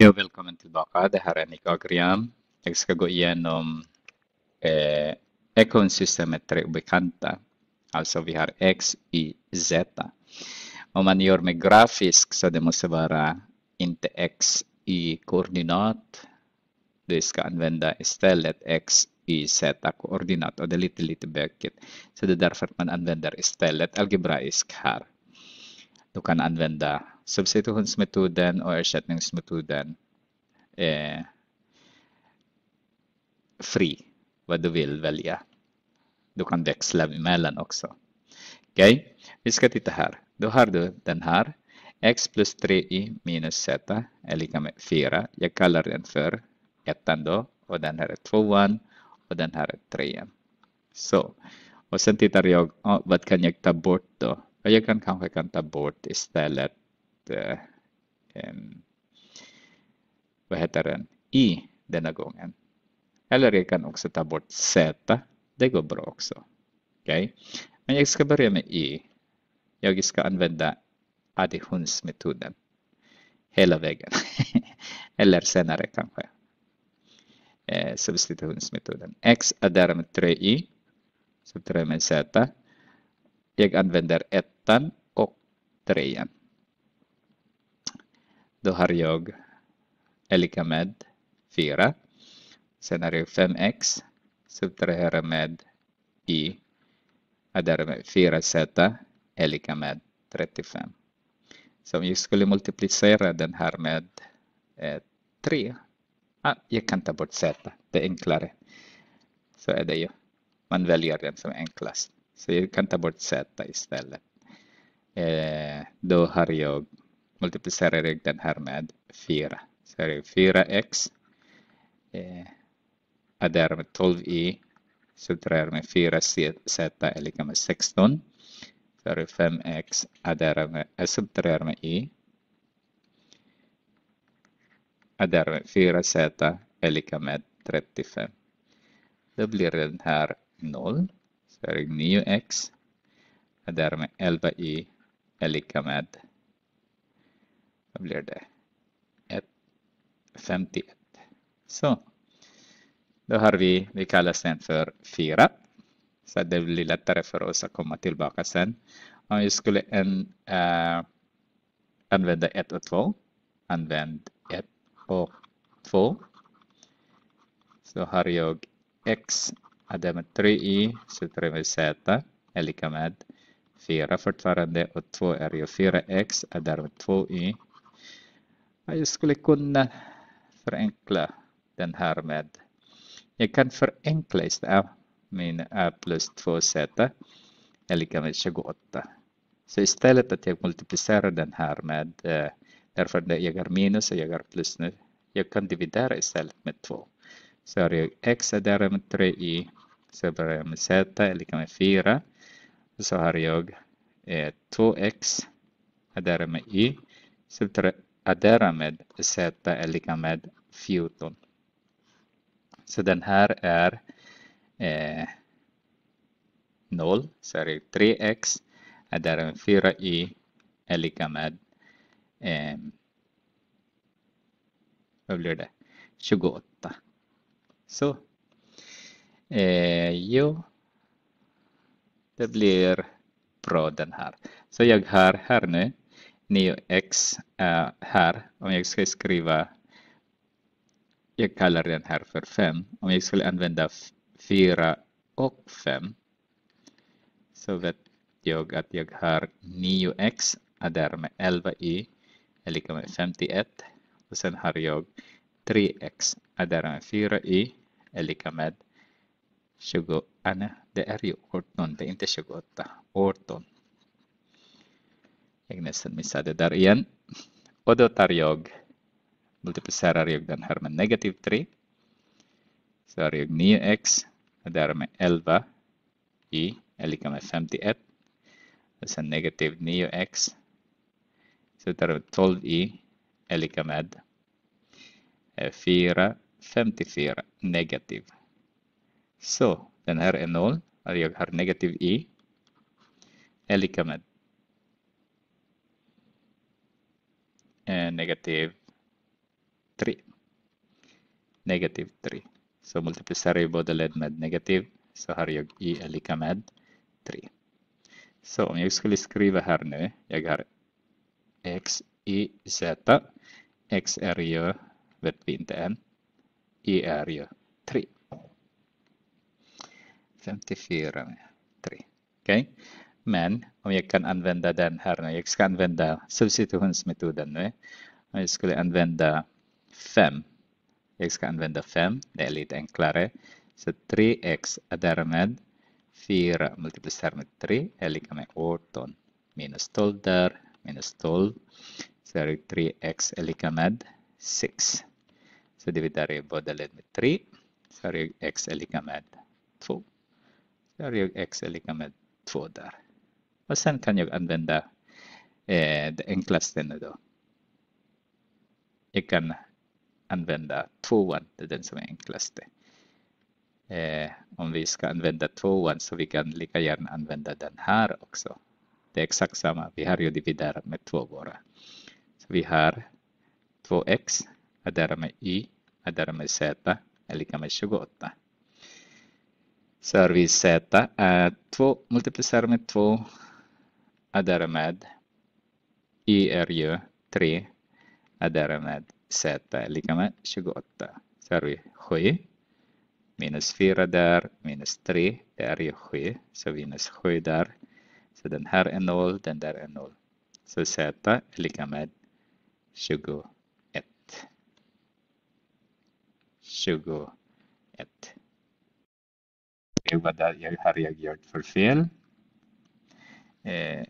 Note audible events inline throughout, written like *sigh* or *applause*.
Hej och välkommen tillbaka. Det här är Nick Agrian. Jag ska gå igenom eh, ekosystemet tre obekanta. Alltså vi har X, Y, Z. Om man gör med grafisk så det måste vara inte X, Y koordinat. Du ska använda istället X, Y, Z koordinat och det är lite, lite bökigt. Så det är därför man använder istället algebraisk här. Du kan använda Substitutionsmetoden och ersättningsmetoden är fri, vad du vill välja. Du kan växla emellan också. Okej, okay? vi ska titta här. Då har du den här. x plus 3i minus z är lika med 4. Jag kallar den för ettan då och den här är tvåan och den här är trean. Så, och sen tittar jag, oh, vad kan jag ta bort då? Och jag kan kanske kan ta bort istället en, eh, vad heter den, i denna gången. Eller jag kan också ta bort z. Det går bra också. Okay? Men jag ska börja med i. Jag ska använda additionsmetoden hela vägen. *laughs* Eller senare kanske. Eh, substitutionsmetoden. X adderar med 3i. Subtraherar med z. Jag använder ettan och trean. Då har jag är lika med 4. Sen är det 5x subtrahera med i och därmed 4z är lika med 35. Så om jag skulle multiplicera den här med eh, 3. Ah, jag kan ta bort z, det är enklare. Så är det ju. Man väljer den som är enklast. Så jag kan ta bort z istället. Eh, då har jag multiplicerar den här med 4. Så det 4x eh, adderar med 12i subtraherar med 4z är lika med 16. Så det 5x adderar med, eh, subtraherar med i adderar med 4z är lika med 35. Då blir det den här 0. Så det 9x adderar med 11i är lika med blir det 51. Så. Då har vi, vi kallar sen för 4. Så det blir lättare för oss att komma tillbaka sen. Om vi skulle en, äh, använda 1 och 2. Använd 1 och 2. Så har jag x hade med 3i så 3 med z är lika med 4 fortfarande och 2 är ju 4x är med 2i jag skulle kunna förenkla den här med. Jag kan förenkla istället min a plus 2z är lika med 28. Så istället att jag multiplicerar den här med, eh, därför att jag har minus och jag har plus nu, jag kan dividera istället med 2. Så har jag x är där med 3i, så börjar jag med z är lika med 4. Så har jag 2x eh, är där med i, så addera med z är lika med 14. Så den här är eh, 0, så är det 3x addera 4y är lika med eh, vad blir det? 28. Så eh, jo, det blir bra den här. Så jag har här nu 9x äh, här, om jag ska skriva, jag kallar den här för 5, om jag skulle använda 4 och 5 så vet jag att jag har 9x där med 11y är lika med 51 och sen har jag 3x där med 4y är lika med 20, nej, det är ju 18, det är inte 28, 18. Egnesten misade igen. Och då tar jag, multiplicerar jag den här med 3. Så har jag x och därmed 11 i är lika med 51. Och sen negativ 9x. Så därmed 12 i är lika med 4, 54 negativ. Så den här är 0 och jag har negative i är med negativ eh, 3. Negativ 3. Så multiplicerar jag båda led med negativ så har jag i e, är lika med 3. Så om jag skulle skriva här nu, jag har x i e, z, x är ju, vet vi inte än, i är ju 3. 54 3. Okej, okay. Men om jag kan använda den här jag ska använda substitutionsmetoden nu. Jag skulle använda 5. Jag ska använda 5, det är lite enklare. Så 3x är därmed 4 multiplicerat med 3 är lika med 18. Minus 12 där, minus 12. Så 3x är lika med 6. Så dividerar jag båda led med 3. Så har jag x är lika med 2. Så har jag x är lika med 2 där. Och sen kan jag använda eh, det enklaste nu då. Jag kan använda tvåan, det är den som är enklaste. Eh, om vi ska använda tvåan så vi kan lika gärna använda den här också. Det är exakt samma, vi har ju dividerat med två bara. Så vi har 2x, addera med y, addera med z är lika med 28. Så har vi z 2 multiplicerat med 2 är därmed i 3 är därmed z är lika med 28. Så har vi 7 minus 4 där, minus 3, det är ju 7, så minus 7 där. Så den här är 0, den där är 0. Så z är lika med 21. 21. Det var det jag har jag gjort för fel. Eh,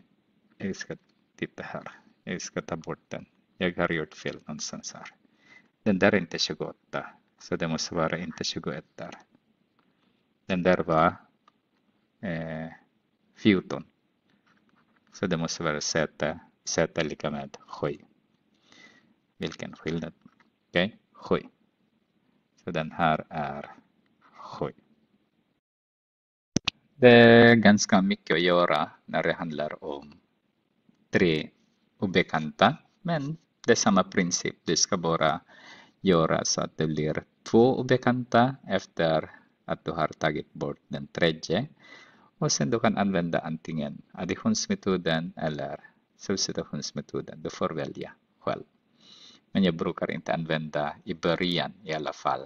jag ska titta här. Jag ska ta bort den. Jag har gjort fel någonstans här. Den där är inte 28, så det måste vara inte 21 där. Den där var eh, 14. Så det måste vara Z, Z lika med 7. Vilken skillnad? Okej, okay? 7. Så den här är 7. Det är ganska mycket att göra när det handlar om tre obekanta. Men det är samma princip. Du ska bara göra så att det blir två obekanta efter att du har tagit bort den tredje. Och sen du kan använda antingen additionsmetoden eller substitutionsmetoden. Du får välja själv. Men jag brukar inte använda i början i alla fall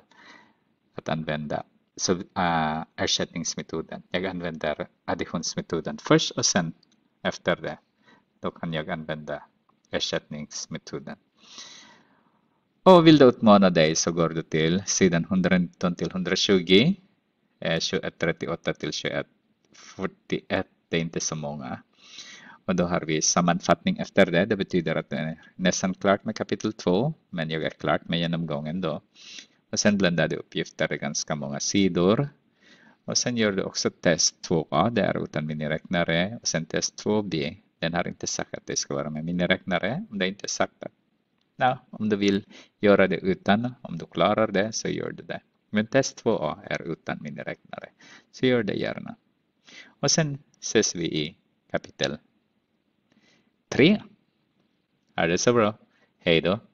att använda sub, uh, ersättningsmetoden. Jag använder additionsmetoden först och sen efter det då kan jag använda ersättningsmetoden. Och vill du utmana dig så går du till sidan 119 till 120, 2138 till 2141, Det är inte så många. Och då har vi sammanfattning efter det. Det betyder att det eh, är nästan klart med kapitel 2, men jag är klar med genomgången då. Och sen bländade uppgifter, är ganska många sidor. Och sen gör du också test 2A där utan miniräknare och sen test 2B den har inte sagt att det ska vara med miniräknare. Om det inte sagt att ja, om du vill göra det utan, om du klarar det så gör du det. Men test 2A är utan miniräknare, så gör det gärna. Och sen ses vi i kapitel 3. Är det så bra? Hej då!